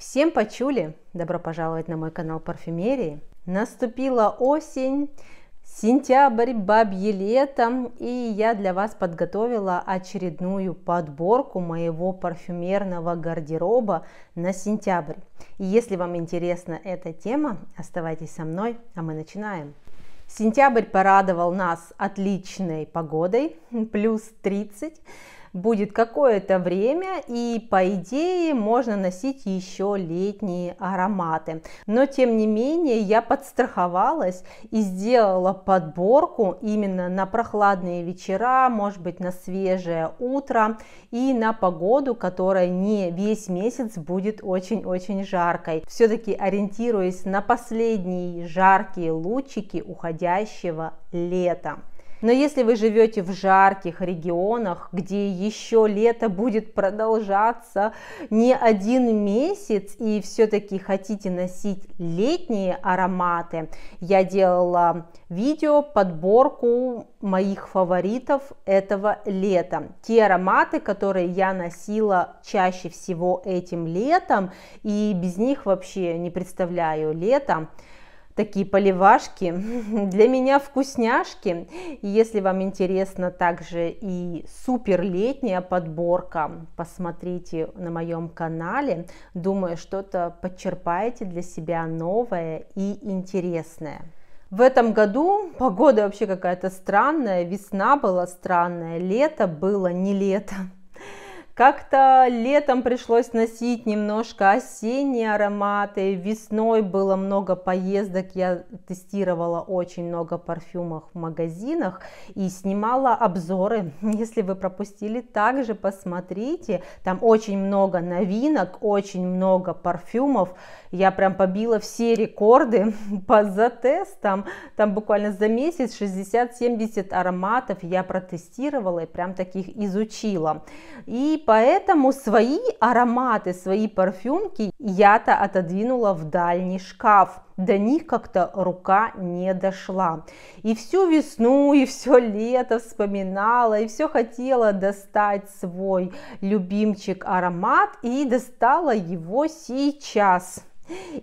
Всем почули! Добро пожаловать на мой канал парфюмерии. Наступила осень, сентябрь, бабье лето, и я для вас подготовила очередную подборку моего парфюмерного гардероба на сентябрь. И если вам интересна эта тема, оставайтесь со мной, а мы начинаем. Сентябрь порадовал нас отличной погодой, плюс 30 будет какое-то время, и по идее можно носить еще летние ароматы. Но тем не менее я подстраховалась и сделала подборку именно на прохладные вечера, может быть на свежее утро и на погоду, которая не весь месяц будет очень-очень жаркой. Все-таки ориентируясь на последние жаркие лучики уходящего лета. Но если вы живете в жарких регионах, где еще лето будет продолжаться не один месяц и все-таки хотите носить летние ароматы, я делала видео, подборку моих фаворитов этого лета. Те ароматы, которые я носила чаще всего этим летом, и без них вообще не представляю лето такие поливашки, для меня вкусняшки. Если вам интересно также и супер летняя подборка, посмотрите на моем канале. Думаю, что-то подчерпаете для себя новое и интересное. В этом году погода вообще какая-то странная, весна была странная, лето было не лето. Как-то летом пришлось носить немножко осенние ароматы, весной было много поездок, я тестировала очень много парфюмов в магазинах и снимала обзоры. Если вы пропустили, также посмотрите, там очень много новинок, очень много парфюмов. Я прям побила все рекорды по затестам, там буквально за месяц 60-70 ароматов я протестировала и прям таких изучила. И Поэтому свои ароматы, свои парфюмки я-то отодвинула в дальний шкаф. До них как-то рука не дошла. И всю весну, и все лето вспоминала, и все хотела достать свой любимчик аромат, и достала его сейчас.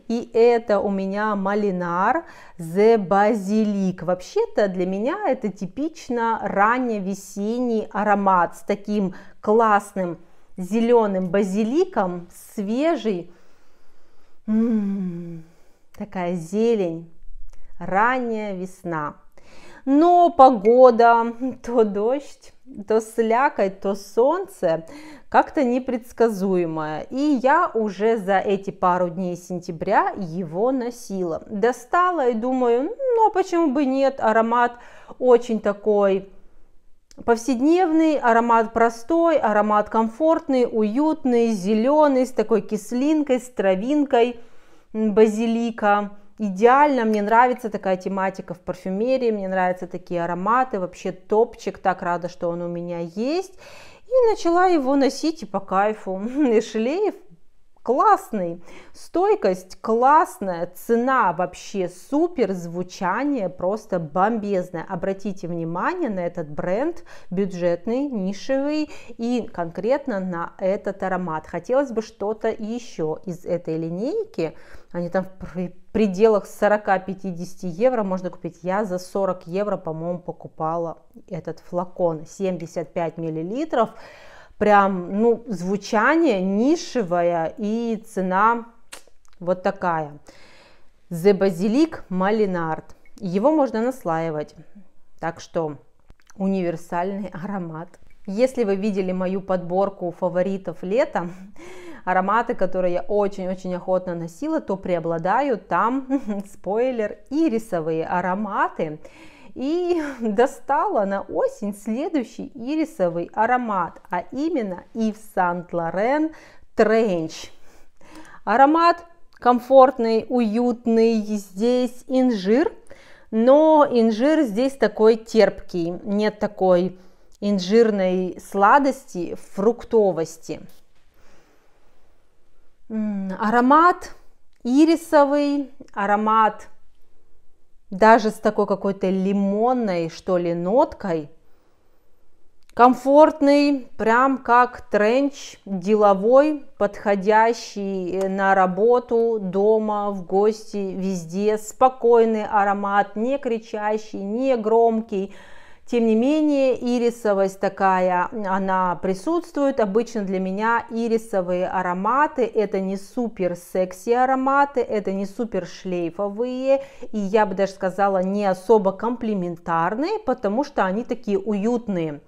И это у меня малинар The Basilic. Вообще-то для меня это типично ранне весенний аромат с таким классным зеленым базиликом, свежий. М-м-м, такая зелень, ранняя весна. Но погода, то дождь, то слякоть, то солнце как-то непредсказуемое. И я уже за эти пару дней сентября его носила. Достала и думаю, ну а почему бы нет, аромат очень такой повседневный, аромат простой, аромат комфортный, уютный, зеленый, с такой кислинкой, с травинкой базилика. Идеально, мне нравится такая тематика в парфюмерии, мне нравятся такие ароматы, вообще топчик, так рада, что он у меня есть. И начала его носить и по кайфу. И шелеев классный. Стойкость классная, цена вообще супер, звучание просто бомбезное. Обратите внимание на этот бренд, бюджетный, нишевый и конкретно на этот аромат. Хотелось бы что-то еще из этой линейки. Они там в пределах 40-50 евро можно купить. Я за 40 евро, по-моему, покупала этот флакон 75 миллилитров прям, ну, звучание нишевое и цена вот такая. The Basilic Malinard. Его можно наслаивать, так что универсальный аромат. Если вы видели мою подборку фаворитов лета, ароматы, которые я очень-очень охотно носила, то преобладают там, спойлер, ирисовые ароматы и достала на осень следующий ирисовый аромат, а именно Ив Сант лорен Тренч. Аромат комфортный, уютный, здесь инжир, но инжир здесь такой терпкий, нет такой инжирной сладости, фруктовости. Аромат ирисовый, аромат даже с такой какой-то лимонной, что ли, ноткой. Комфортный, прям как тренч, деловой, подходящий э, на работу, дома, в гости, везде. Спокойный аромат, не кричащий, не громкий, тем не менее, ирисовость такая, она присутствует. Обычно для меня ирисовые ароматы – это не супер секси ароматы, это не супер шлейфовые, и я бы даже сказала, не особо комплиментарные, потому что они такие уютные.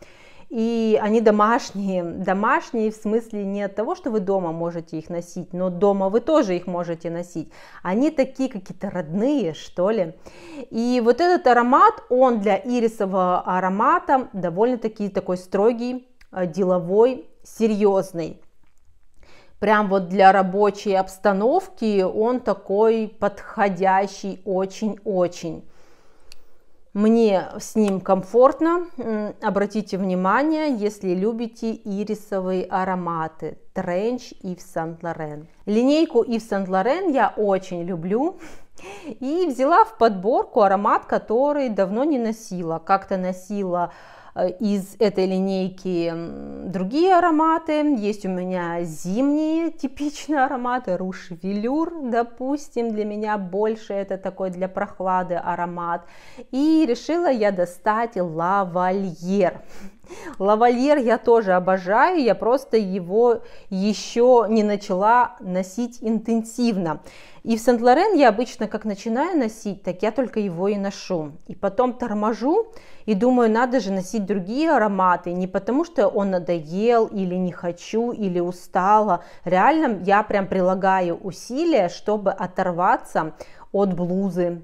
И они домашние, домашние в смысле не от того, что вы дома можете их носить, но дома вы тоже их можете носить. Они такие какие-то родные, что ли. И вот этот аромат, он для ирисового аромата довольно-таки такой строгий, э, деловой, серьезный прям вот для рабочей обстановки он такой подходящий очень-очень. Мне с ним комфортно. Обратите внимание, если любите ирисовые ароматы Тренч Ив Сент-Лорен. Линейку Ив Сент-Лорен я очень люблю. И взяла в подборку аромат, который давно не носила. Как-то носила Э, из этой линейки другие ароматы. Есть у меня зимние типичные ароматы, руш велюр, допустим, для меня больше это такой для прохлады аромат. И решила я достать лавальер. Лавальер я тоже обожаю, я просто его еще не начала носить интенсивно. И в Сент-Лорен я обычно как начинаю носить, так я только его и ношу. И потом торможу, и думаю, надо же носить другие ароматы, не потому что он надоел или не хочу, или устала. Реально я прям прилагаю усилия, чтобы оторваться от блузы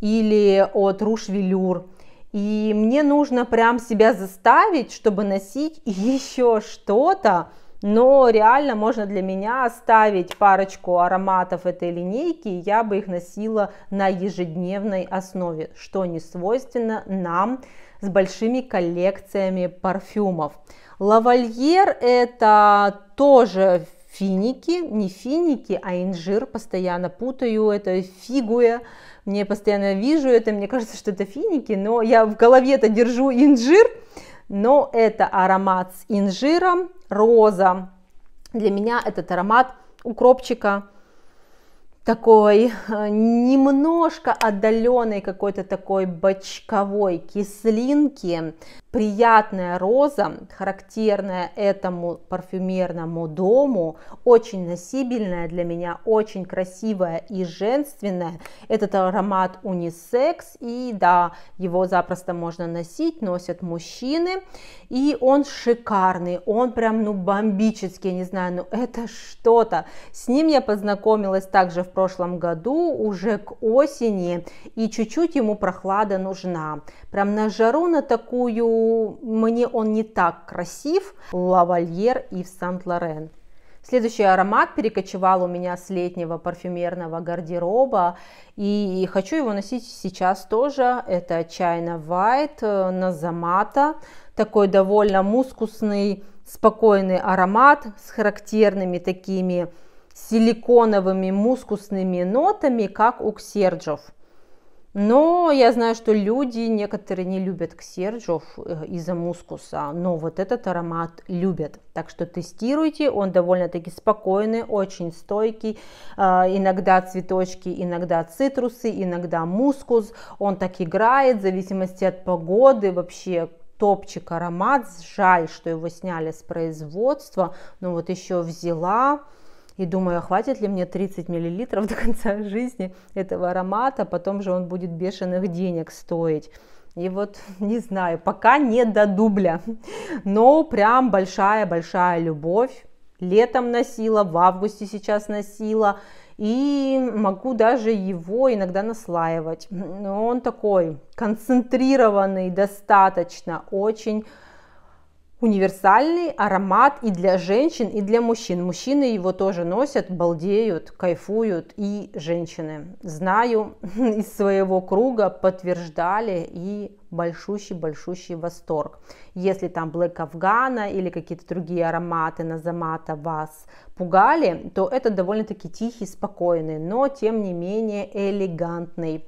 или от руш-велюр. И мне нужно прям себя заставить, чтобы носить еще что-то, но реально можно для меня оставить парочку ароматов этой линейки, я бы их носила на ежедневной основе, что не свойственно нам с большими коллекциями парфюмов. Лавальер это тоже финики, не финики, а инжир, постоянно путаю это, фигуя, мне постоянно вижу это, мне кажется, что это финики, но я в голове это держу инжир, но это аромат с инжиром, роза. Для меня этот аромат укропчика такой э, немножко отдаленной какой-то такой бочковой кислинки. Приятная роза, характерная этому парфюмерному дому, очень носибельная для меня, очень красивая и женственная. Этот аромат унисекс, и да, его запросто можно носить, носят мужчины. И он шикарный, он прям ну бомбический, я не знаю, ну это что-то. С ним я познакомилась также в прошлом году, уже к осени, и чуть-чуть ему прохлада нужна. Прям на жару, на такую, мне он не так красив, лавальер и в Сант-Лорен. Следующий аромат перекочевал у меня с летнего парфюмерного гардероба, и хочу его носить сейчас тоже. Это China White э, Назамата, такой довольно мускусный, спокойный аромат с характерными такими силиконовыми мускусными нотами, как у ксерджов. Но я знаю, что люди некоторые не любят ксерджов э, из-за мускуса, но вот этот аромат любят. Так что тестируйте, он довольно-таки спокойный, очень стойкий. А, иногда цветочки, иногда цитрусы, иногда мускус. Он так играет в зависимости от погоды, вообще топчик аромат. Жаль, что его сняли с производства, но вот еще взяла и думаю, а хватит ли мне 30 миллилитров до конца жизни этого аромата, потом же он будет бешеных денег стоить. И вот, не знаю, пока не до дубля, но прям большая-большая любовь. Летом носила, в августе сейчас носила, и могу даже его иногда наслаивать. Но он такой концентрированный достаточно, очень универсальный аромат и для женщин, и для мужчин. Мужчины его тоже носят, балдеют, кайфуют, и женщины. Знаю из своего круга, подтверждали и большущий-большущий восторг. Если там Black Афгана или какие-то другие ароматы Назамата вас пугали, то это довольно-таки тихий, спокойный, но тем не менее элегантный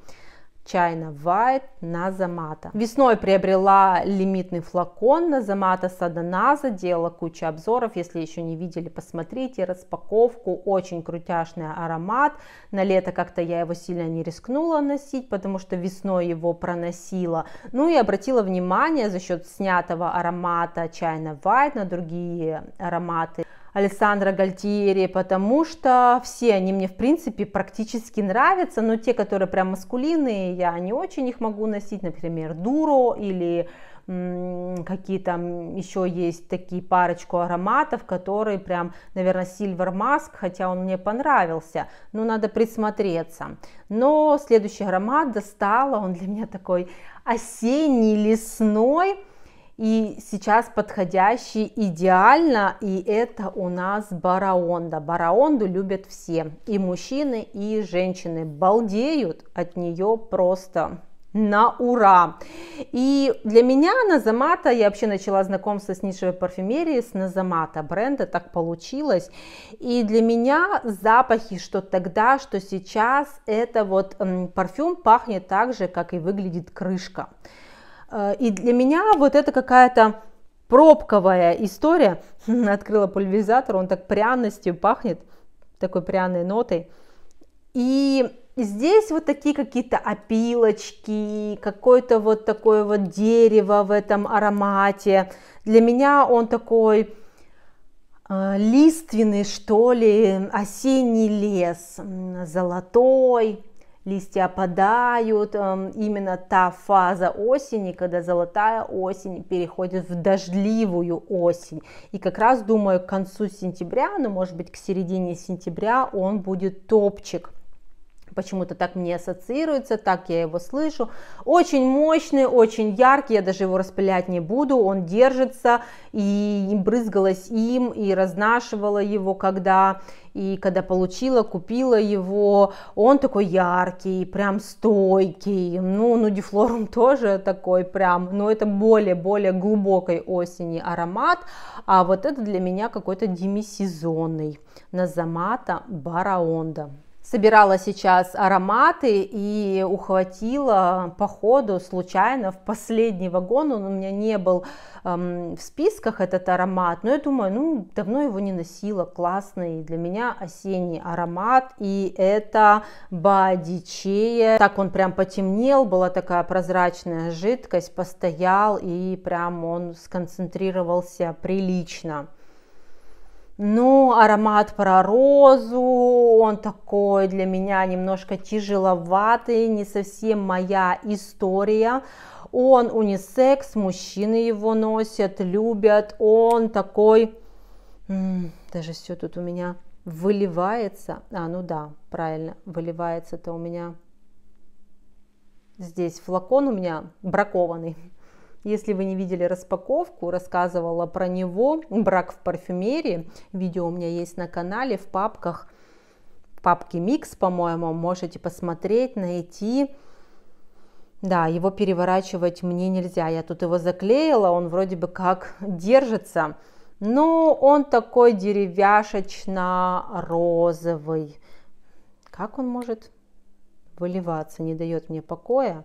China White Назамата. Весной приобрела лимитный флакон Назамата Саданаза, делала кучу обзоров, если еще не видели, посмотрите, распаковку, очень крутяшный аромат. На лето как-то я его сильно не рискнула носить, потому что весной его проносила. Ну и обратила внимание за счет снятого аромата China White на другие ароматы Александра Гальтиери, потому что все они мне, в принципе, практически нравятся, но те, которые прям маскулинные, я не очень их могу носить, например, Дуро или какие там еще есть такие парочку ароматов, которые прям, наверное, Silver Mask, хотя он мне понравился, но надо присмотреться. Но следующий аромат достала, он для меня такой осенний, лесной, и сейчас подходящий идеально, и это у нас бараонда. Бараонду любят все, и мужчины, и женщины, балдеют от нее просто на ура. И для меня Назамата, я вообще начала знакомство с нишевой парфюмерией с Назамата бренда, так получилось. И для меня запахи, что тогда, что сейчас, это вот парфюм пахнет так же, как и выглядит крышка. Э, и для меня вот это какая-то пробковая история. Открыла пульверизатор, он так пряностью пахнет, такой пряной нотой. И здесь вот такие какие-то опилочки, какое-то вот такое вот дерево в этом аромате. Для меня он такой э, лиственный, что ли, осенний лес, золотой, листья опадают, эм, именно та фаза осени, когда золотая осень переходит в дождливую осень. И как раз, думаю, к концу сентября, ну, может быть, к середине сентября он будет топчик почему-то так мне ассоциируется, так я его слышу. Очень мощный, очень яркий, я даже его распылять не буду, он держится, и брызгалась им, и разнашивала его, когда и когда получила, купила его, он такой яркий, прям стойкий, ну, ну, дефлорум тоже такой прям, но это более-более глубокой осени аромат, а вот это для меня какой-то демисезонный, назамата бараонда собирала сейчас ароматы и ухватила по ходу случайно в последний вагон, он у меня не был эм, в списках этот аромат, но я думаю, ну давно его не носила, классный для меня осенний аромат, и это Бадичея, так он прям потемнел, была такая прозрачная жидкость, постоял и прям он сконцентрировался прилично. Ну, аромат про розу, он такой для меня немножко тяжеловатый, не совсем моя история. Он унисекс, мужчины его носят, любят, он такой... Даже все тут у меня выливается. А, ну да, правильно, выливается-то у меня здесь флакон у меня бракованный. Если вы не видели распаковку, рассказывала про него, брак в парфюмерии, видео у меня есть на канале, в папках, папки папке микс, по-моему, можете посмотреть, найти. Да, его переворачивать мне нельзя, я тут его заклеила, он вроде бы как держится, но он такой деревяшечно-розовый. Как он может выливаться, не дает мне покоя?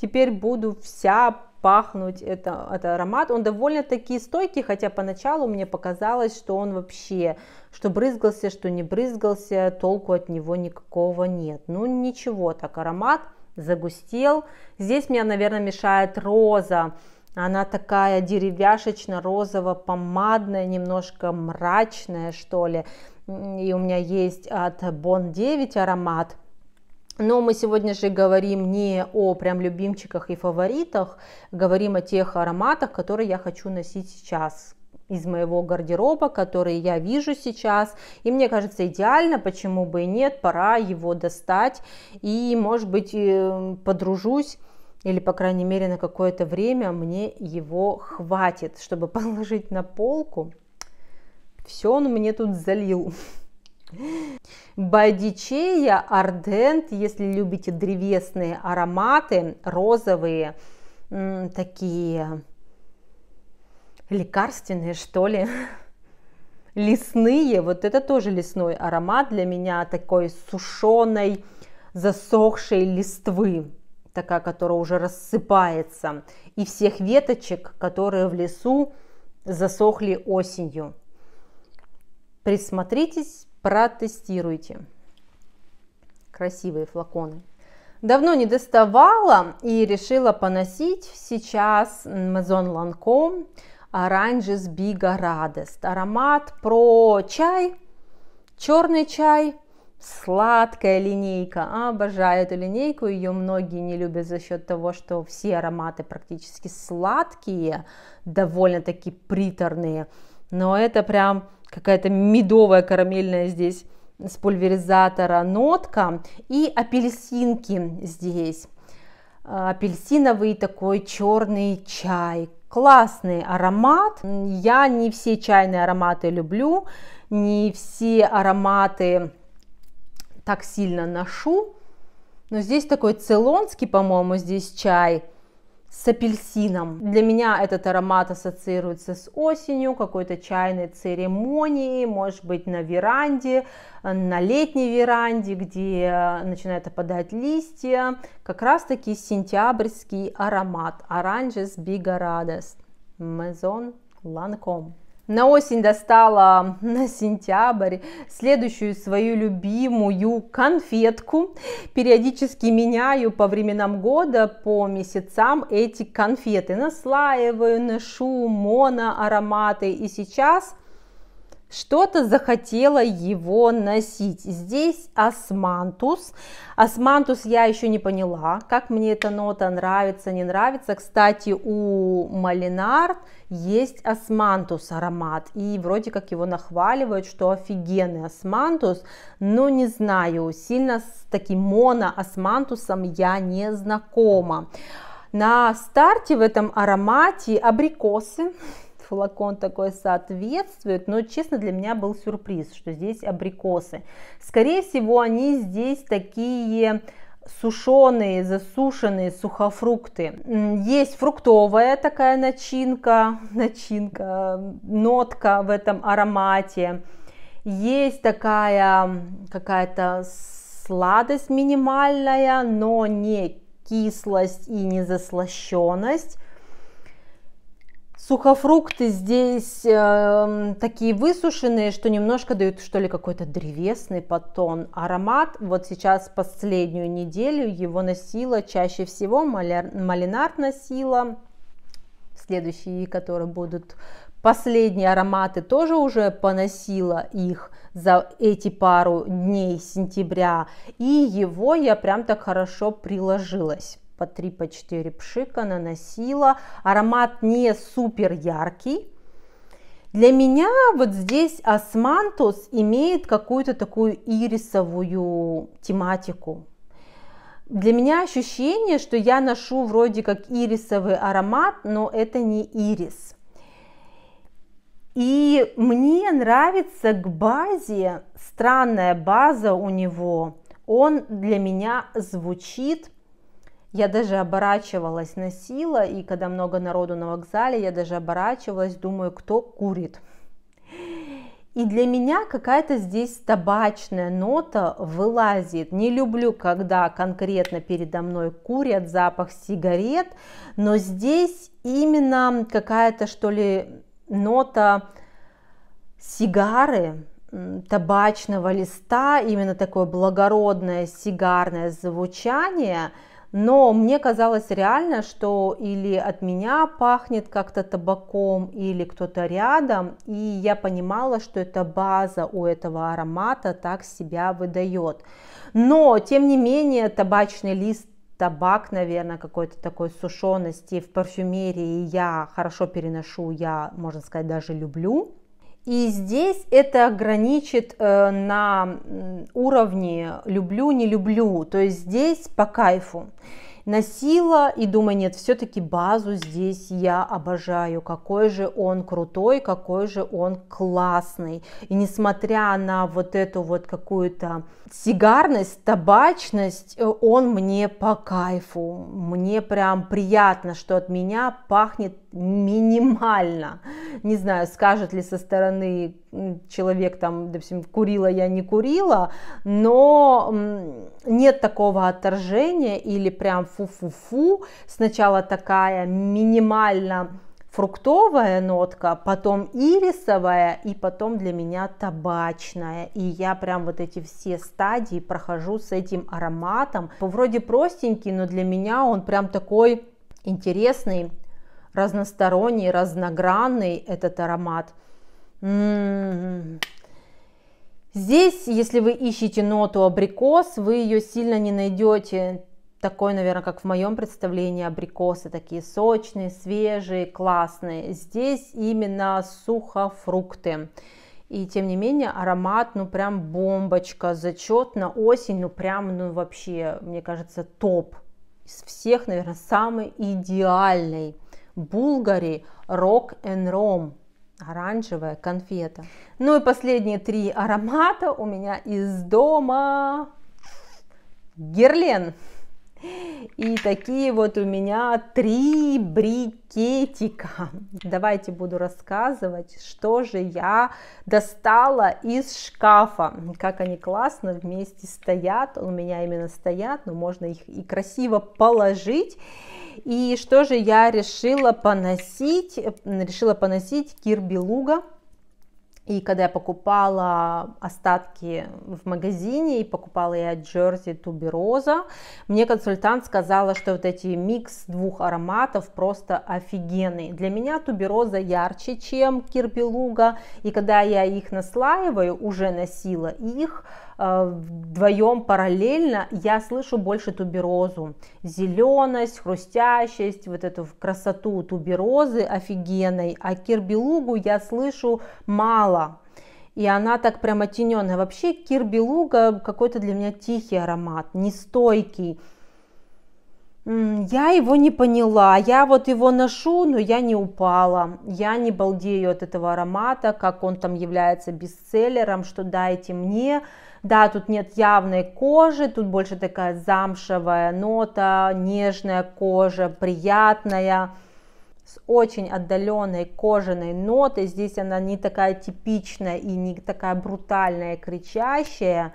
Теперь буду вся пахнуть это, это аромат. Он довольно-таки стойкий, хотя поначалу мне показалось, что он вообще, что брызгался, что не брызгался, толку от него никакого нет. Ну ничего, так аромат загустел. Здесь мне, наверное, мешает роза. Она такая деревяшечно-розово-помадная, немножко мрачная, что ли. И у меня есть от Бон bon 9 аромат – но мы сегодня же говорим не о прям любимчиках и фаворитах, говорим о тех ароматах, которые я хочу носить сейчас, из моего гардероба, который я вижу сейчас, и мне кажется идеально, почему бы и нет, пора его достать, и может быть э, подружусь, или по крайней мере на какое-то время мне его хватит, чтобы положить на полку. Все он мне тут залил. Бодичея ардент, если любите древесные ароматы, розовые, такие лекарственные, что ли, лесные, вот это тоже лесной аромат для меня, такой сушеной, засохшей листвы, такая, которая уже рассыпается, и всех веточек, которые в лесу засохли осенью. Присмотритесь, протестируйте. Красивые флаконы. Давно не доставала и решила поносить. Сейчас Maison Ланком Оранжес Бига Радост. Аромат про чай, черный чай, сладкая линейка. Обожаю эту линейку, ее многие не любят за счет того, что все ароматы практически сладкие, довольно-таки приторные. Но это прям какая-то медовая карамельная здесь с пульверизатора нотка и апельсинки здесь а, апельсиновый такой черный чай классный аромат я не все чайные ароматы люблю не все ароматы так сильно ношу но здесь такой цейлонский по моему здесь чай с апельсином. Для меня этот аромат ассоциируется с осенью, какой-то чайной церемонией, может быть на веранде, на летней веранде, где э, начинают опадать листья. Как раз таки сентябрьский аромат. Оранжес Бигарадес. Мезон Ланком. На осень достала на сентябрь следующую свою любимую конфетку. Периодически меняю по временам года, по месяцам эти конфеты. Наслаиваю, ношу моноароматы. И сейчас что-то захотела его носить. Здесь османтус. Османтус я еще не поняла, как мне эта нота нравится, не нравится. Кстати, у Малинар есть османтус аромат, и вроде как его нахваливают, что офигенный османтус, но ну, не знаю, сильно с таким моноосмантусом я не знакома. На старте в этом аромате абрикосы, флакон такой соответствует, но, честно, для меня был сюрприз, что здесь абрикосы. Скорее всего, они здесь такие сушеные, засушенные сухофрукты. Есть фруктовая такая начинка, начинка, нотка в этом аромате. Есть такая какая-то сладость минимальная, но не кислость и не заслощенность. Сухофрукты здесь э, такие высушенные, что немножко дают что ли какой-то древесный потон. Аромат вот сейчас последнюю неделю его носила чаще всего, маляр, малинар носила. Следующие, которые будут последние ароматы, тоже уже поносила их за эти пару дней сентября. И его я прям так хорошо приложилась по 3-4 по пшика наносила. Аромат не супер яркий. Для меня вот здесь османтус имеет какую-то такую ирисовую тематику. Для меня ощущение, что я ношу вроде как ирисовый аромат, но это не ирис. И мне нравится к базе, странная база у него, он для меня звучит я даже оборачивалась, носила, и когда много народу на вокзале, я даже оборачивалась, думаю, кто курит. И для меня какая-то здесь табачная нота вылазит. Не люблю, когда конкретно передо мной курят запах сигарет, но здесь именно какая-то, что ли, нота сигары, табачного листа, именно такое благородное сигарное звучание – но мне казалось реально, что или от меня пахнет как-то табаком, или кто-то рядом, и я понимала, что эта база у этого аромата так себя выдает. Но, тем не менее, табачный лист табак, наверное, какой-то такой сушености в парфюмерии я хорошо переношу, я, можно сказать, даже люблю. И здесь это ограничит э, на уровне люблю, не люблю, то есть здесь по кайфу носила и думаю, нет, все-таки базу здесь я обожаю, какой же он крутой, какой же он классный. И несмотря на вот эту вот какую-то сигарность, табачность, э, он мне по кайфу, мне прям приятно, что от меня пахнет минимально. Не знаю, скажет ли со стороны человек там, допустим, курила я, не курила, но нет такого отторжения или прям фу-фу-фу. Сначала такая минимально фруктовая нотка, потом ирисовая и потом для меня табачная. И я прям вот эти все стадии прохожу с этим ароматом. Вроде простенький, но для меня он прям такой интересный, разносторонний, разногранный этот аромат. М-м-м. Здесь, если вы ищете ноту абрикос, вы ее сильно не найдете такой, наверное, как в моем представлении, абрикосы такие сочные, свежие, классные. Здесь именно сухофрукты. И тем не менее аромат, ну прям бомбочка, зачет на осень, ну прям, ну вообще, мне кажется, топ. Из всех, наверное, самый идеальный. Булгари Rock and Rom оранжевая конфета. Ну и последние три аромата у меня из дома. Герлен. И такие вот у меня три брикетика. Давайте буду рассказывать, что же я достала из шкафа. Как они классно вместе стоят. У меня именно стоят, но можно их и красиво положить. И что же я решила поносить? Решила поносить кирбилуга и когда я покупала остатки в магазине, и покупала я Джерси Тубероза, мне консультант сказала, что вот эти микс двух ароматов просто офигенный. Для меня Тубероза ярче, чем Кирбелуга, и когда я их наслаиваю, уже носила их, Э, вдвоем параллельно я слышу больше туберозу. Зеленость, хрустящесть, вот эту красоту туберозы офигенной, а кирбелугу я слышу мало. И она так прям оттененная. Вообще кирбелуга какой-то для меня тихий аромат, нестойкий. Я его не поняла, я вот его ношу, но я не упала, я не балдею от этого аромата, как он там является бестселлером, что дайте мне, да, тут нет явной кожи, тут больше такая замшевая нота, нежная кожа, приятная, с очень отдаленной кожаной нотой. Здесь она не такая типичная и не такая брутальная, кричащая.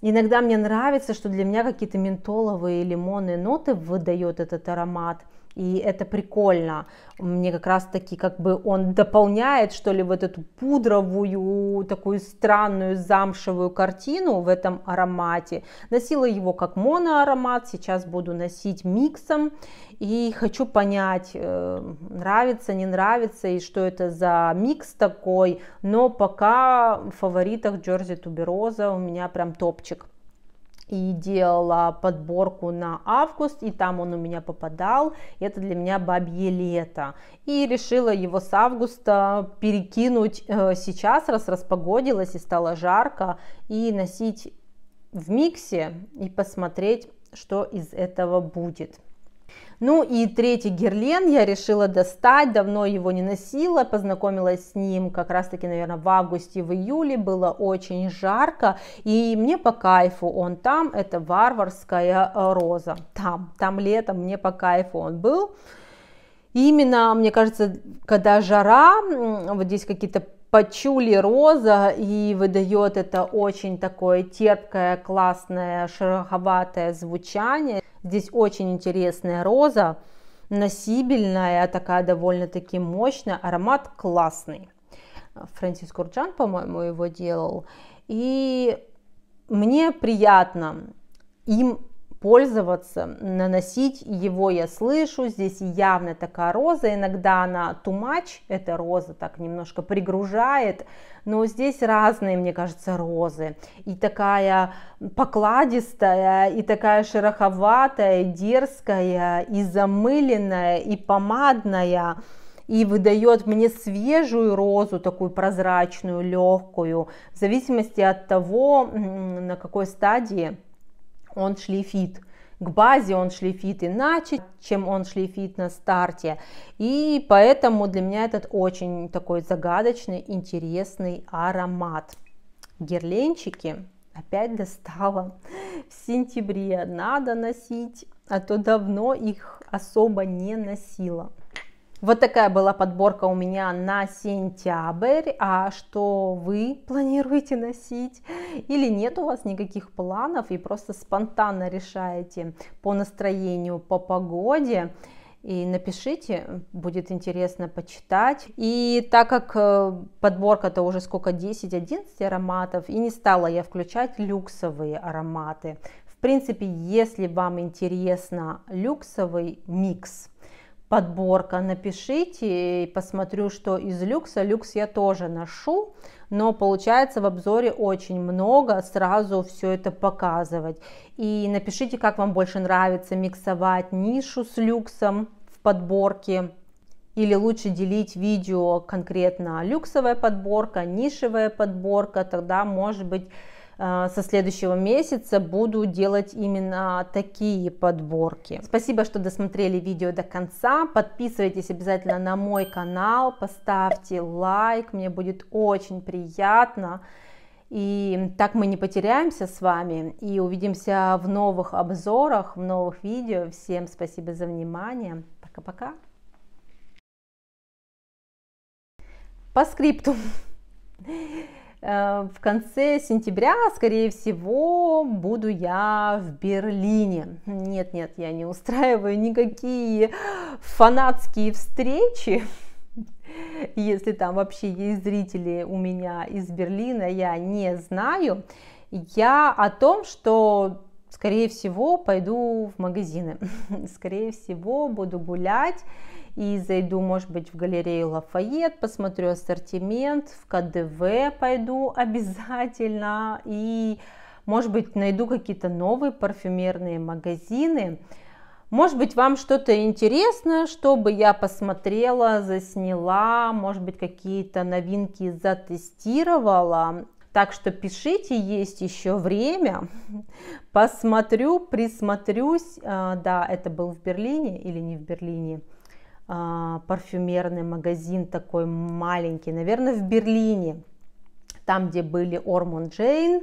Иногда мне нравится, что для меня какие-то ментоловые лимонные ноты выдает этот аромат – и это прикольно. Мне как раз таки как бы он дополняет, что ли, вот эту пудровую, такую странную замшевую картину в этом аромате. Носила его как моноаромат, сейчас буду носить миксом. И хочу понять, э, нравится, не нравится, и что это за микс такой. Но пока в фаворитах Джорзи Тубероза у меня прям топчик и делала подборку на август, и там он у меня попадал, это для меня бабье лето. И решила его с августа перекинуть э, сейчас, раз распогодилось и стало жарко, и носить в миксе и посмотреть, что из этого будет. Ну и третий герлен я решила достать, давно его не носила, познакомилась с ним как раз таки, наверное, в августе, в июле, было очень жарко, и мне по кайфу он там, это варварская э, роза, там, там летом мне по кайфу он был. именно, мне кажется, когда жара, вот здесь какие-то почули роза и выдает это очень такое терпкое, классное, шероховатое звучание. Здесь очень интересная роза, насибельная, а такая довольно-таки мощная, аромат классный. Фрэнсис Курджан, по-моему, его делал. И мне приятно им пользоваться, наносить его я слышу, здесь явно такая роза, иногда она тумач, эта роза так немножко пригружает, но здесь разные, мне кажется, розы, и такая покладистая, и такая шероховатая, и дерзкая, и замыленная, и помадная, и выдает мне свежую розу, такую прозрачную, легкую, в зависимости от того, на какой стадии он шлифит. К базе он шлифит иначе, чем он шлифит на старте. И поэтому для меня этот очень такой загадочный, интересный аромат. Герленчики опять достала в сентябре. Надо носить, а то давно их особо не носила. Вот такая была подборка у меня на сентябрь. А что вы планируете носить? Или нет у вас никаких планов и просто спонтанно решаете по настроению, по погоде? и напишите, будет интересно почитать. И так как э, подборка-то уже сколько, 10-11 ароматов, и не стала я включать люксовые ароматы. В принципе, если вам интересно люксовый микс, подборка, напишите, и посмотрю, что из люкса. Люкс я тоже ношу, но получается в обзоре очень много, сразу все это показывать. И напишите, как вам больше нравится миксовать нишу с люксом в подборке, или лучше делить видео конкретно люксовая подборка, нишевая подборка, тогда может быть Э, со следующего месяца буду делать именно такие подборки. Спасибо, что досмотрели видео до конца. Подписывайтесь обязательно на мой канал, поставьте лайк, мне будет очень приятно. И так мы не потеряемся с вами и увидимся в новых обзорах, в новых видео. Всем спасибо за внимание. Пока-пока. По скрипту. Э, в конце сентября, скорее всего, буду я в Берлине. Нет, нет, я не устраиваю никакие фанатские встречи. Если там вообще есть зрители у меня из Берлина, я не знаю. Я о том, что, скорее всего, пойду в магазины. Скорее всего, буду гулять и зайду, может быть, в галерею Лафайет, посмотрю ассортимент, в КДВ пойду обязательно и, может быть, найду какие-то новые парфюмерные магазины. Может быть, вам что-то интересно, чтобы я посмотрела, засняла, может быть, какие-то новинки затестировала. Так что пишите, есть еще время. Посмотрю, присмотрюсь. А, да, это был в Берлине или не в Берлине. А, парфюмерный магазин такой маленький, наверное, в Берлине, там, где были Ормон Джейн,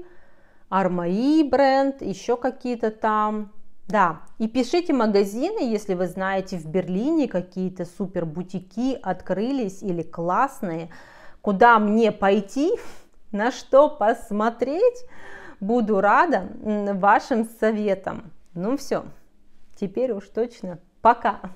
Армаи бренд, еще какие-то там. Да, и пишите магазины, если вы знаете в Берлине какие-то супер бутики открылись или классные, куда мне пойти, на что посмотреть. Буду рада вашим советам. Ну все, теперь уж точно пока.